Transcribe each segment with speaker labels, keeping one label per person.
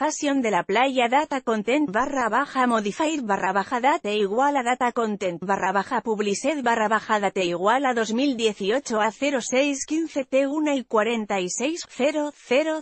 Speaker 1: fashion de la playa data content barra baja modified barra baja date igual a data content barra baja publicidad barra baja date igual a 2018 a 0615 T1 y 000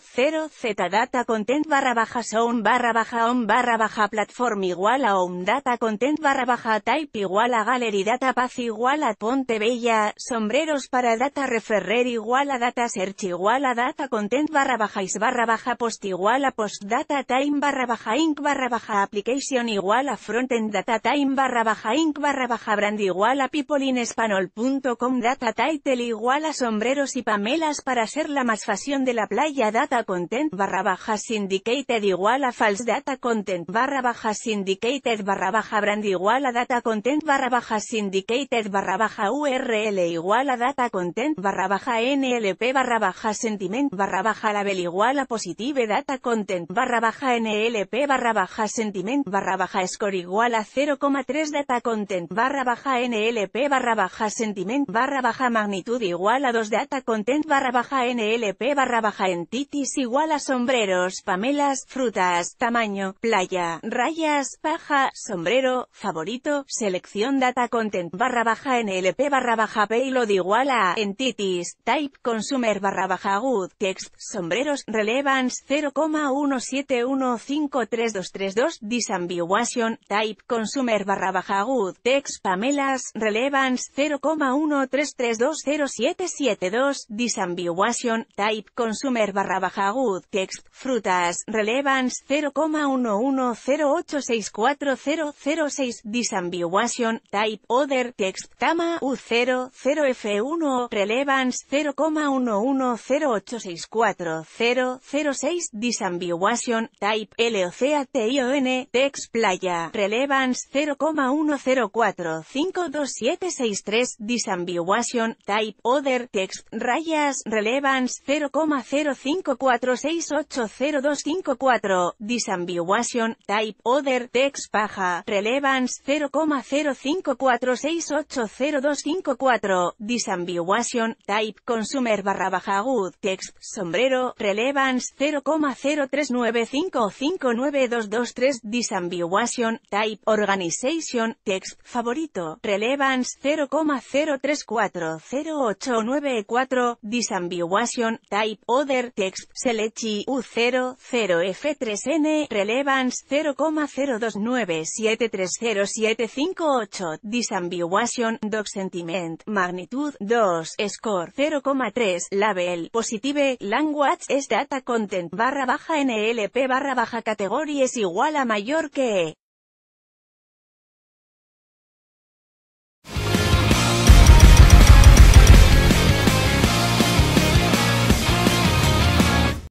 Speaker 1: Z data content barra baja sound barra baja on barra baja platform igual a home. data content barra baja type igual a gallery data paz igual a ponte bella sombreros para data referrer igual a data search igual a data content barra baja is barra baja post igual a post data data time barra baja inc barra baja application igual a frontend data time barra baja inc barra baja brand igual a spanol.com data title igual a sombreros y pamelas para ser la más fasión de la playa data content barra baja syndicated igual a false data content barra baja syndicated barra baja brand igual a data content barra baja syndicated barra baja url igual a data content barra baja nlp barra baja sentiment barra baja label igual a positive data content barra barra baja NLP barra baja sentiment barra baja score igual a 0,3 data content barra baja NLP barra baja sentiment barra baja magnitud igual a 2 data content barra baja NLP barra baja entities igual a sombreros, pamelas, frutas, tamaño, playa, rayas, paja, sombrero, favorito, selección data content barra baja NLP barra baja payload igual a entities, type consumer barra baja good, text, sombreros, relevance 0,17 7153232 disambiguation, type consumer barra baja good, text pamelas, relevance 0.13320772 disambiguation, type consumer barra baja good, text frutas, relevance 0,110864006, disambiguation, type other, text tama u 00 0F1, relevance 0,110864006, disambiguation, Type, LOCATION, Text Playa, Relevance 0,10452763 Disambiguation, Type, Other, Text, Rayas, Relevance 0,054680254, Disambiguation, Type, Other, Text, Paja, Relevance 0,054680254, Disambiguation, Type, Consumer barra baja Good, Text, Sombrero, Relevance 0,039 559223 Disambiguation, Type, Organization, Text, Favorito, Relevance 0,0340894, Disambiguation, Type, Other, Text, Selechi, U00F3N, Relevance 0,029730758, Disambiguation, Doc Sentiment, Magnitude 2, Score 0,3, Label, Positive, Language, es Data Content, barra baja NL p barra baja categoría es igual a mayor que